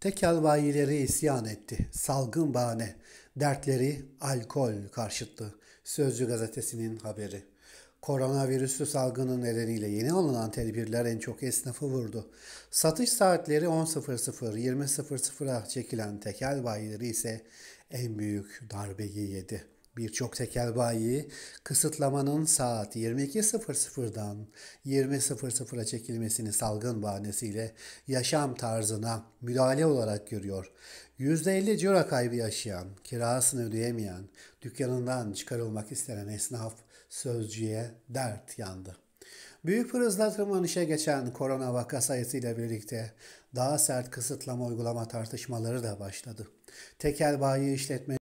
Tekel bayileri isyan etti. Salgın bahane. Dertleri alkol karşıttı. Sözcü gazetesinin haberi. Koronavirüslü salgının nedeniyle yeni alınan tedbirler en çok esnafı vurdu. Satış saatleri 10.00-20.00'a çekilen tekel bayileri ise en büyük darbeyi yedi. Birçok tekel bayi kısıtlamanın saat 22.00'dan 20.00'a çekilmesini salgın bahanesiyle yaşam tarzına müdahale olarak görüyor. %50 ciro kaybı yaşayan, kirasını ödeyemeyen, dükkanından çıkarılmak istenen esnaf sözcüye dert yandı. Büyük hızla tırmanışa geçen korona vaka sayısıyla birlikte daha sert kısıtlama uygulama tartışmaları da başladı. Tekel bayi işletme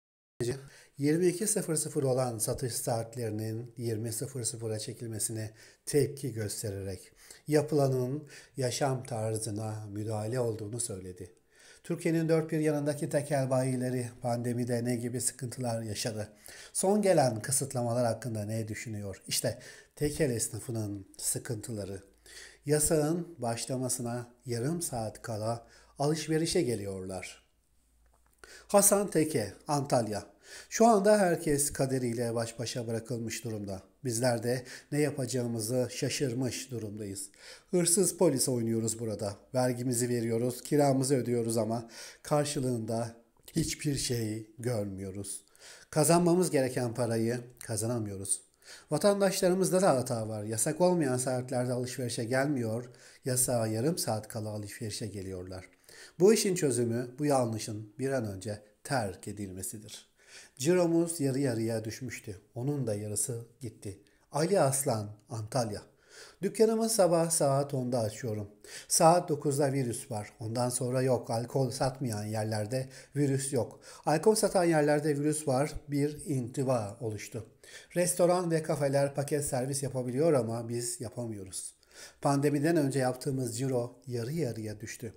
22.00 olan satış saatlerinin 20.00'a çekilmesine tepki göstererek yapılanın yaşam tarzına müdahale olduğunu söyledi. Türkiye'nin dört bir yanındaki tekel bayileri pandemide ne gibi sıkıntılar yaşadı? Son gelen kısıtlamalar hakkında ne düşünüyor? İşte tekel esnafının sıkıntıları. Yasağın başlamasına yarım saat kala alışverişe geliyorlar. Hasan Teke, Antalya. Şu anda herkes kaderiyle baş başa bırakılmış durumda. Bizler de ne yapacağımızı şaşırmış durumdayız. Hırsız polis oynuyoruz burada. Vergimizi veriyoruz, kiramızı ödüyoruz ama karşılığında hiçbir şey görmüyoruz. Kazanmamız gereken parayı kazanamıyoruz. Vatandaşlarımızda da hata var. Yasak olmayan saatlerde alışverişe gelmiyor, yasağa yarım saat kala alışverişe geliyorlar. Bu işin çözümü bu yanlışın bir an önce terk edilmesidir. Ciromuz yarı yarıya düşmüştü. Onun da yarısı gitti. Ali Aslan, Antalya. Dükkanımı sabah saat 10'da açıyorum. Saat 9'da virüs var. Ondan sonra yok. Alkol satmayan yerlerde virüs yok. Alkol satan yerlerde virüs var. Bir intiba oluştu. Restoran ve kafeler paket servis yapabiliyor ama biz yapamıyoruz. Pandemiden önce yaptığımız ciro yarı yarıya düştü.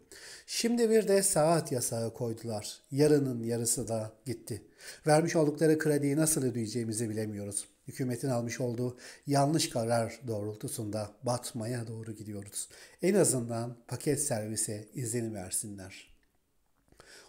Şimdi bir de saat yasağı koydular. Yarının yarısı da gitti. Vermiş oldukları krediyi nasıl ödeyeceğimizi bilemiyoruz. Hükümetin almış olduğu yanlış karar doğrultusunda batmaya doğru gidiyoruz. En azından paket servise izin versinler.''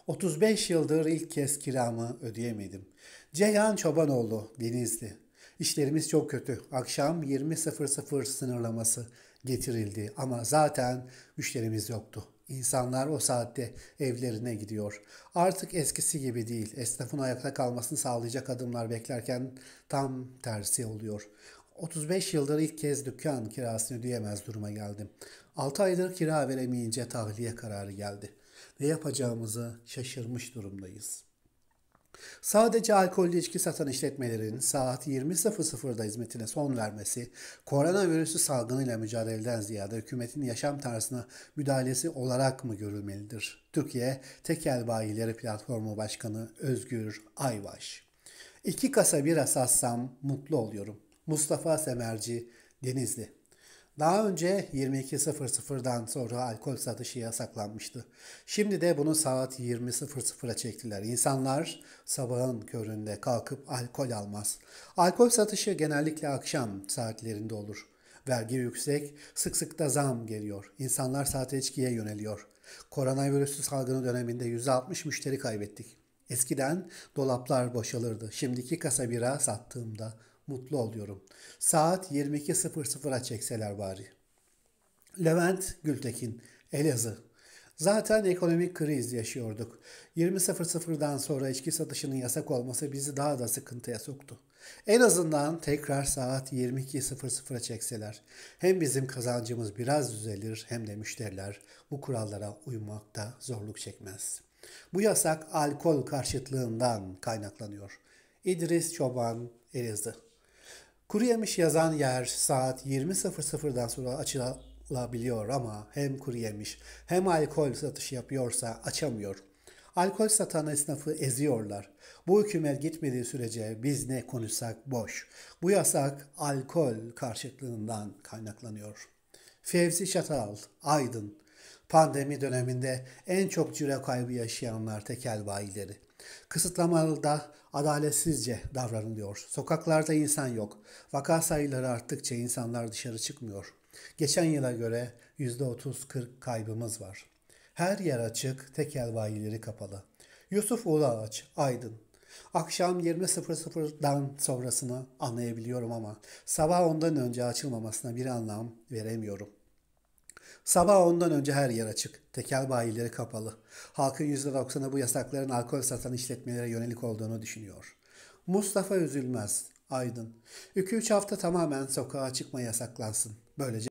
35 yıldır ilk kez kiramı ödeyemedim. Ceyhan Çobanoğlu, Denizli. İşlerimiz çok kötü. Akşam 20.00 sınırlaması getirildi ama zaten müşterimiz yoktu. İnsanlar o saatte evlerine gidiyor. Artık eskisi gibi değil. Esnafın ayakta kalmasını sağlayacak adımlar beklerken tam tersi oluyor. 35 yıldır ilk kez dükkan kirasını ödeyemez duruma geldim. 6 aydır kira veremeyince tahliye kararı geldi. Ne yapacağımızı şaşırmış durumdayız.'' sadece alkollü içki satan işletmelerin saat 20.00'da hizmetine son vermesi, koronavirüsü salgınıyla mücadeleden ziyade hükümetin yaşam tarzına müdahalesi olarak mı görülmelidir? Türkiye Tekel Bayileri Platformu Başkanı Özgür Ayvaş. İki kasa bira satsam mutlu oluyorum. Mustafa Semerci, Denizli. Daha önce 22.00'dan sonra alkol satışı yasaklanmıştı. Şimdi de bunu saat 20.00'a çektiler. İnsanlar sabahın köründe kalkıp alkol almaz. Alkol satışı genellikle akşam saatlerinde olur. Vergi yüksek, sık sık da zam geliyor. İnsanlar saat içkiye yöneliyor. Koronavirüsü salgını döneminde 160 müşteri kaybettik. Eskiden dolaplar boşalırdı. Şimdiki kasa bira sattığımda mutlu oluyorum. Saat 22.00'a çekseler bari. Levent Gültekin, Elazığ. Zaten ekonomik kriz yaşıyorduk. 20.00'dan sonra içki satışının yasak olması bizi daha da sıkıntıya soktu. En azından tekrar saat 22.00'a çekseler hem bizim kazancımız biraz düzelir hem de müşteriler bu kurallara uymakta zorluk çekmez. Bu yasak alkol karşıtlığından kaynaklanıyor. İdris Çoban Elazığ Kuru yemiş yazan yer saat 20.00'dan sonra açılabiliyor ama hem kuru yemiş hem alkol satışı yapıyorsa açamıyor. Alkol satan esnafı eziyorlar. Bu hükümet gitmediği sürece biz ne konuşsak boş. Bu yasak alkol karşıtlığından kaynaklanıyor. Fevzi Çatal, Aydın. Pandemi döneminde en çok cüre kaybı yaşayanlar tekel bayileri. Kısıtlamada adaletsizce davranılıyor. Sokaklarda insan yok. Vaka sayıları arttıkça insanlar dışarı çıkmıyor. Geçen yıla göre %30-40 kaybımız var. Her yer açık, tekel bayileri kapalı. Yusuf Ulağaç, Aydın. Akşam 20.00'dan sonrasını anlayabiliyorum ama sabah ondan önce açılmamasına bir anlam veremiyorum. Sabah ondan önce her yer açık. Tekel bayileri kapalı. Halkın %90'ı bu yasakların alkol satan işletmelere yönelik olduğunu düşünüyor. Mustafa üzülmez. Aydın. 2-3 hafta tamamen sokağa çıkma yasaklansın. Böylece